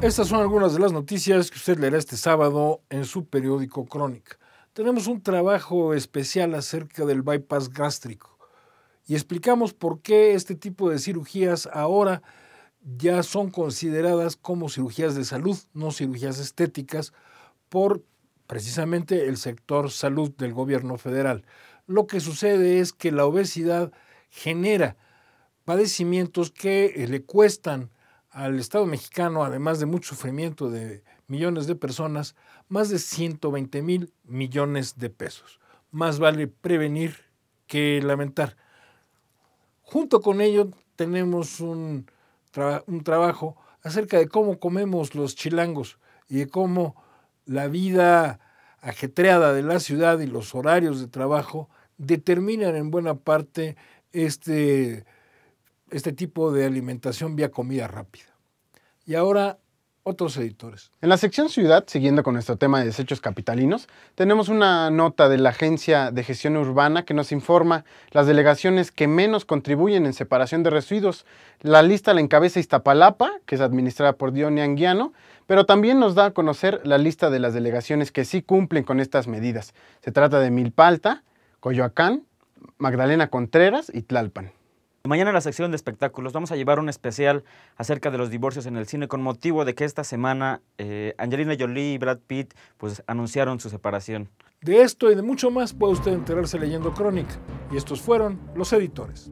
Estas son algunas de las noticias que usted leerá este sábado en su periódico Crónica. Tenemos un trabajo especial acerca del bypass gástrico y explicamos por qué este tipo de cirugías ahora ya son consideradas como cirugías de salud, no cirugías estéticas, por precisamente el sector salud del gobierno federal lo que sucede es que la obesidad genera padecimientos que eh, le cuestan al Estado mexicano, además de mucho sufrimiento de millones de personas, más de 120 mil millones de pesos. Más vale prevenir que lamentar. Junto con ello tenemos un, un trabajo acerca de cómo comemos los chilangos y de cómo la vida ajetreada de la ciudad y los horarios de trabajo determinan en buena parte este, este tipo de alimentación vía comida rápida. Y ahora otros editores. En la sección Ciudad, siguiendo con nuestro tema de desechos capitalinos, tenemos una nota de la Agencia de Gestión Urbana que nos informa las delegaciones que menos contribuyen en separación de residuos. La lista la encabeza Iztapalapa, que es administrada por Dionne Anguiano, pero también nos da a conocer la lista de las delegaciones que sí cumplen con estas medidas. Se trata de Milpalta, Coyoacán, Magdalena Contreras y Tlalpan. Mañana en la sección de espectáculos vamos a llevar un especial acerca de los divorcios en el cine con motivo de que esta semana eh, Angelina Jolie y Brad Pitt pues anunciaron su separación. De esto y de mucho más puede usted enterarse leyendo Crónica. y estos fueron los editores.